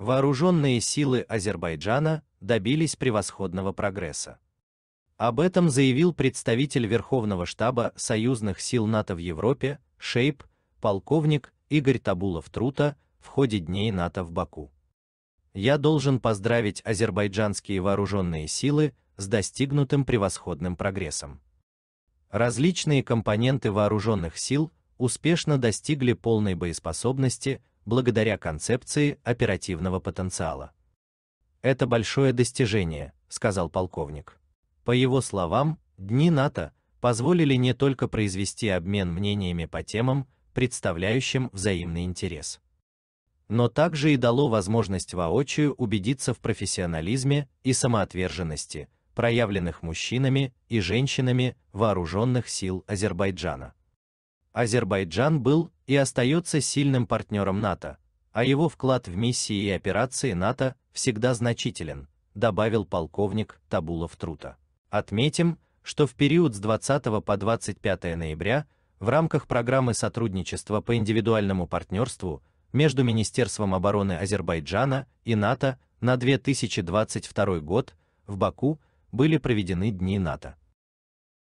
Вооруженные силы Азербайджана добились превосходного прогресса. Об этом заявил представитель Верховного штаба союзных сил НАТО в Европе, Шейп, полковник Игорь Табулов-Трута в ходе Дней НАТО в Баку. Я должен поздравить азербайджанские вооруженные силы с достигнутым превосходным прогрессом. Различные компоненты вооруженных сил успешно достигли полной боеспособности благодаря концепции оперативного потенциала. Это большое достижение, сказал полковник. По его словам, дни НАТО позволили не только произвести обмен мнениями по темам, представляющим взаимный интерес, но также и дало возможность воочию убедиться в профессионализме и самоотверженности, проявленных мужчинами и женщинами вооруженных сил Азербайджана. Азербайджан был и остается сильным партнером НАТО, а его вклад в миссии и операции НАТО всегда значителен, добавил полковник Табулов Трута. Отметим, что в период с 20 по 25 ноября в рамках программы сотрудничества по индивидуальному партнерству между Министерством обороны Азербайджана и НАТО на 2022 год в Баку были проведены Дни НАТО.